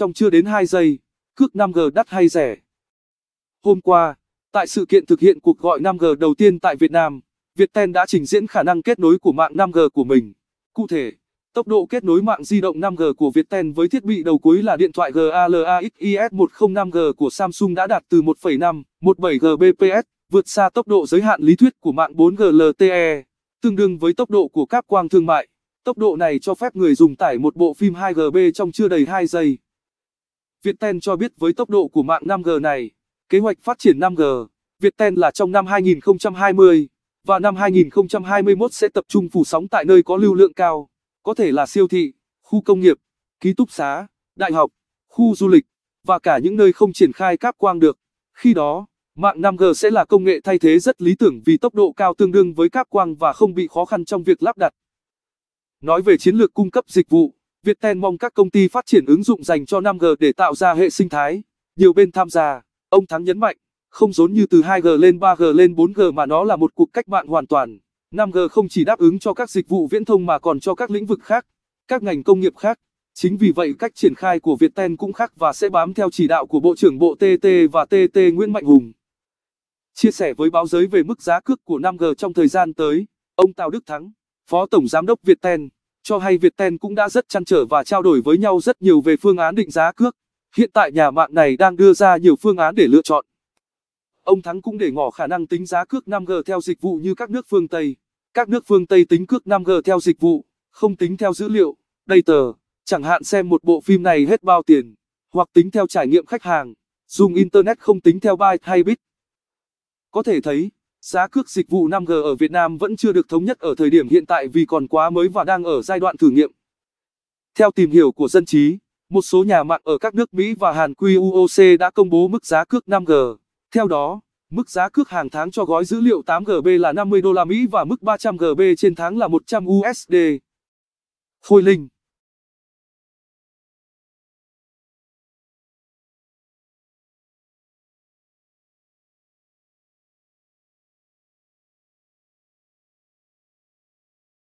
Trong chưa đến 2 giây, cước 5G đắt hay rẻ. Hôm qua, tại sự kiện thực hiện cuộc gọi 5G đầu tiên tại Việt Nam, Viettel đã trình diễn khả năng kết nối của mạng 5G của mình. Cụ thể, tốc độ kết nối mạng di động 5G của Viettel với thiết bị đầu cuối là điện thoại GALAXIS105G của Samsung đã đạt từ 1,5, 17Gbps, vượt xa tốc độ giới hạn lý thuyết của mạng 4G LTE, tương đương với tốc độ của cáp quang thương mại. Tốc độ này cho phép người dùng tải một bộ phim 2GB trong chưa đầy 2 giây. Viettel cho biết với tốc độ của mạng 5G này, kế hoạch phát triển 5G, Viettel là trong năm 2020 và năm 2021 sẽ tập trung phủ sóng tại nơi có lưu lượng cao, có thể là siêu thị, khu công nghiệp, ký túc xá, đại học, khu du lịch và cả những nơi không triển khai cáp quang được. Khi đó, mạng 5G sẽ là công nghệ thay thế rất lý tưởng vì tốc độ cao tương đương với cáp quang và không bị khó khăn trong việc lắp đặt. Nói về chiến lược cung cấp dịch vụ Viettel mong các công ty phát triển ứng dụng dành cho 5G để tạo ra hệ sinh thái. Nhiều bên tham gia, ông Thắng nhấn mạnh, không giống như từ 2G lên 3G lên 4G mà nó là một cuộc cách mạng hoàn toàn. 5G không chỉ đáp ứng cho các dịch vụ viễn thông mà còn cho các lĩnh vực khác, các ngành công nghiệp khác. Chính vì vậy cách triển khai của Viettel cũng khác và sẽ bám theo chỉ đạo của Bộ trưởng Bộ TT và TT Nguyễn Mạnh Hùng. Chia sẻ với báo giới về mức giá cước của 5G trong thời gian tới, ông Tào Đức Thắng, Phó Tổng Giám đốc Viettel cho hay Viettel cũng đã rất chăn trở và trao đổi với nhau rất nhiều về phương án định giá cước. Hiện tại nhà mạng này đang đưa ra nhiều phương án để lựa chọn. Ông Thắng cũng để ngỏ khả năng tính giá cước 5G theo dịch vụ như các nước phương Tây. Các nước phương Tây tính cước 5G theo dịch vụ, không tính theo dữ liệu, data, chẳng hạn xem một bộ phim này hết bao tiền, hoặc tính theo trải nghiệm khách hàng, dùng Internet không tính theo byte hay bit. Có thể thấy, Giá cước dịch vụ 5G ở Việt Nam vẫn chưa được thống nhất ở thời điểm hiện tại vì còn quá mới và đang ở giai đoạn thử nghiệm. Theo tìm hiểu của dân trí, một số nhà mạng ở các nước Mỹ và Hàn QOC đã công bố mức giá cước 5G. Theo đó, mức giá cước hàng tháng cho gói dữ liệu 8GB là 50 đô la Mỹ và mức 300GB trên tháng là 100 USD. Khôi Linh